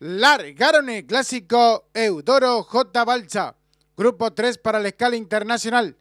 largaron el clásico Eudoro J. Balsa, grupo 3 para la escala internacional.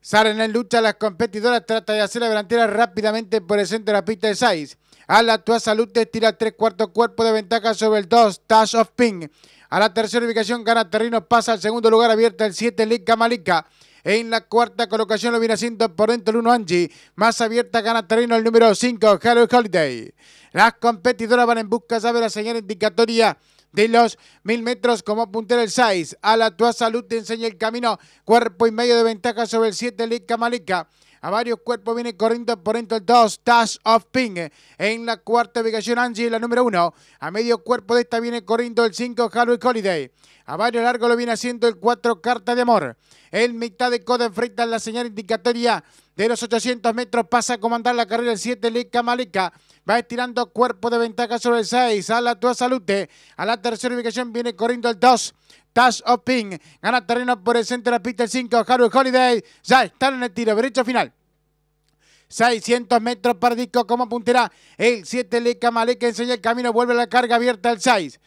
Salen en lucha las competidoras, trata de hacer la delantera rápidamente por el centro de la pista de 6. A la actual Salud tira tres cuartos cuerpo de ventaja sobre el 2, Tash of Ping. A la tercera ubicación gana Terreno, pasa al segundo lugar abierta el 7, Lick Malika. En la cuarta colocación lo viene haciendo por dentro el 1 Angie. Más abierta gana terreno el número 5, Harold Holiday. Las competidoras van en busca, sabe la señal indicatoria de los mil metros como puntera el 6. A la tua salud te enseña el camino. Cuerpo y medio de ventaja sobre el 7, Lica Malika. A varios cuerpos viene corriendo por dentro el 2, Dash of Ping. Eh, en la cuarta ubicación, Angie, la número 1. A medio cuerpo de esta viene corriendo el 5, Halloween Holiday. A varios largos lo viene haciendo el 4, Carta de Amor. En mitad de Code enfrenta la señal indicatoria de los 800 metros pasa a comandar la carrera el 7, Lica Malica. Va estirando cuerpo de ventaja sobre el 6. A la Tua Salute. A la tercera ubicación viene corriendo el 2. Tash of Ping. Gana terreno por el centro de la pista el 5. Harold Holiday. Ya están en el tiro. Derecho final. 600 metros para disco como puntera. El 7 le Maleca, enseña el camino. Vuelve la carga abierta al 6.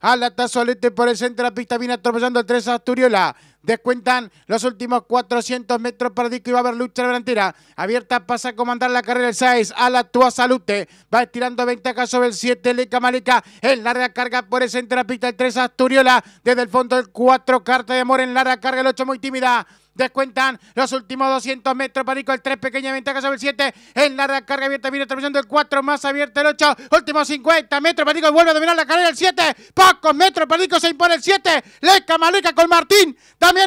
A la tazolete por el centro de la pista viene atropellando el 3 Asturiola. Descuentan los últimos 400 metros para disco y va a haber lucha delantera. Abierta pasa a comandar la carrera el 6 a la Tua Salute. Va estirando ventaja sobre el 7 Leca Malica. En larga carga por el centro de la pista el 3 Asturiola. Desde el fondo el 4 Carta de Amor en larga carga el 8 muy tímida descuentan los últimos 200 metros para el 3, pequeña ventaja sobre el 7, en larga carga abierta, viene terminando el 4, más abierta el 8, últimos 50 metros para vuelve a dominar la carrera el 7, pocos metros para se impone el 7, Leca Malika con Martín,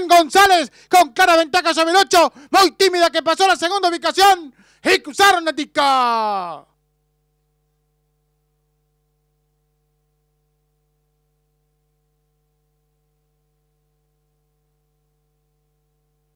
González con cara ventaja sobre el 8. Muy tímida que pasó la segunda ubicación y cruzaron la tica.